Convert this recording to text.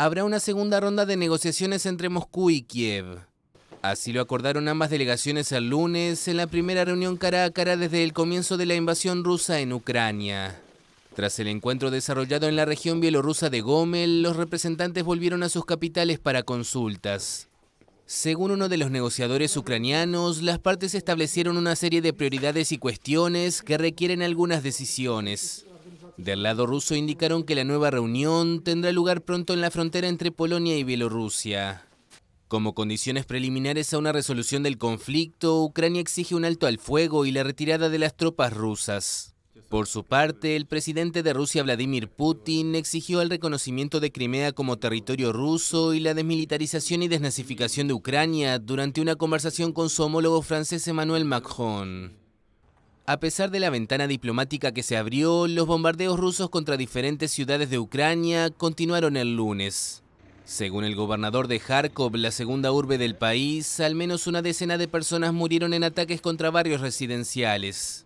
habrá una segunda ronda de negociaciones entre Moscú y Kiev. Así lo acordaron ambas delegaciones el lunes en la primera reunión cara a cara desde el comienzo de la invasión rusa en Ucrania. Tras el encuentro desarrollado en la región bielorrusa de Gomel, los representantes volvieron a sus capitales para consultas. Según uno de los negociadores ucranianos, las partes establecieron una serie de prioridades y cuestiones que requieren algunas decisiones. Del lado ruso indicaron que la nueva reunión tendrá lugar pronto en la frontera entre Polonia y Bielorrusia. Como condiciones preliminares a una resolución del conflicto, Ucrania exige un alto al fuego y la retirada de las tropas rusas. Por su parte, el presidente de Rusia, Vladimir Putin, exigió el reconocimiento de Crimea como territorio ruso y la desmilitarización y desnazificación de Ucrania durante una conversación con su homólogo francés Emmanuel Macron. A pesar de la ventana diplomática que se abrió, los bombardeos rusos contra diferentes ciudades de Ucrania continuaron el lunes. Según el gobernador de Kharkov, la segunda urbe del país, al menos una decena de personas murieron en ataques contra barrios residenciales.